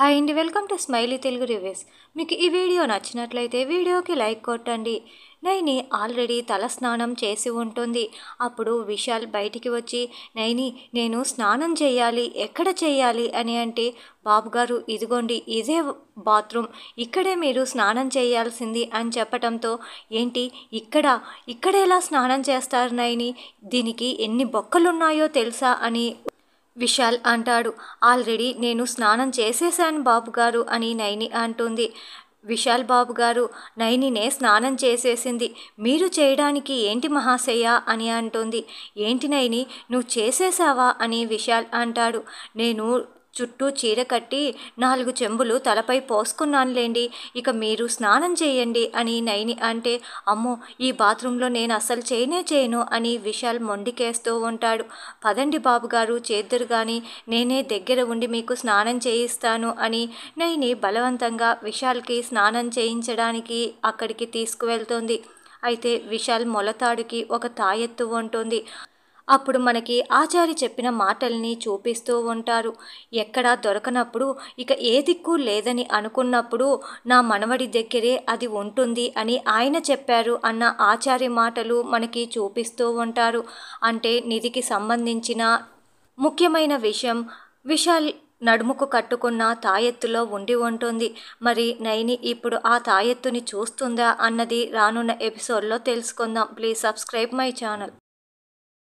hi అండి welcome to smiley Telugu reviews మీకు ఈ వీడియో నచ్చినట్లయితే వీడియోకి లైక్ కొట్టండి నైని ఆల్రెడీ తల స్నానం చేసి ఉంటుంది అప్పుడు విశాల్ బయటికి వచ్చి నైని నేను స్నానం చేయాలి ఎక్కడ చేయాలి అని అంటే బాబు గారు ఇదిగోండి ఇదే బాత్రూమ్ ఇక్కడే మీరు స్నానం చేయాల్సింది అని చెప్పటంతో ఏంటి ఇక్కడ ఇక్కడ ఎలా స్నానం చేస్తారు నైని దీనికి ఎన్ని బొక్కలున్నాయో తెలుసా అని విశాల్ అంటాడు ఆల్రెడీ నేను స్నానం చేసేశాను బాబు గారు అని నైని అంటుంది విశాల్ బాబు గారు నైనినే స్నానం చేసేసింది మీరు చేయడానికి ఏంటి మహాశయ అని అంటుంది ఏంటి నైని నువ్వు చేసేసావా అని విశాల్ అంటాడు నేను చుట్టూ చీర కట్టి నాలుగు చెంబులు తలపై పోసుకున్నానులేండి ఇక మీరు స్నానం చేయండి అని నైని అంటే అమ్మో ఈ బాత్రూంలో నేను అస్సలు చేయనే చేయను అని విశాల్ మొండికేస్తూ ఉంటాడు పదండి బాబుగారు చేద్దరు కానీ నేనే దగ్గర ఉండి మీకు స్నానం చేయిస్తాను అని నైని బలవంతంగా విశాల్కి స్నానం చేయించడానికి అక్కడికి తీసుకువెళ్తోంది అయితే విశాల్ మొలతాడికి ఒక తాయెత్తు ఉంటుంది అప్పుడు మనకి ఆచారి చెప్పిన మాటల్ని చూపిస్తూ ఉంటారు ఎక్కడా దొరకనప్పుడు ఇక ఏ దిక్కు లేదని అనుకున్నప్పుడు నా మనవడి దగ్గరే అది ఉంటుంది అని ఆయన చెప్పారు అన్న ఆచారి మాటలు మనకి చూపిస్తూ ఉంటారు అంటే నిధికి సంబంధించిన ముఖ్యమైన విషయం విశాల్ నడుముకు కట్టుకున్న తాయెత్తులో ఉండి ఉంటుంది మరి నైని ఇప్పుడు ఆ తాయెత్తుని చూస్తుందా అన్నది రానున్న ఎపిసోడ్లో తెలుసుకుందాం ప్లీజ్ సబ్స్క్రైబ్ మై ఛానల్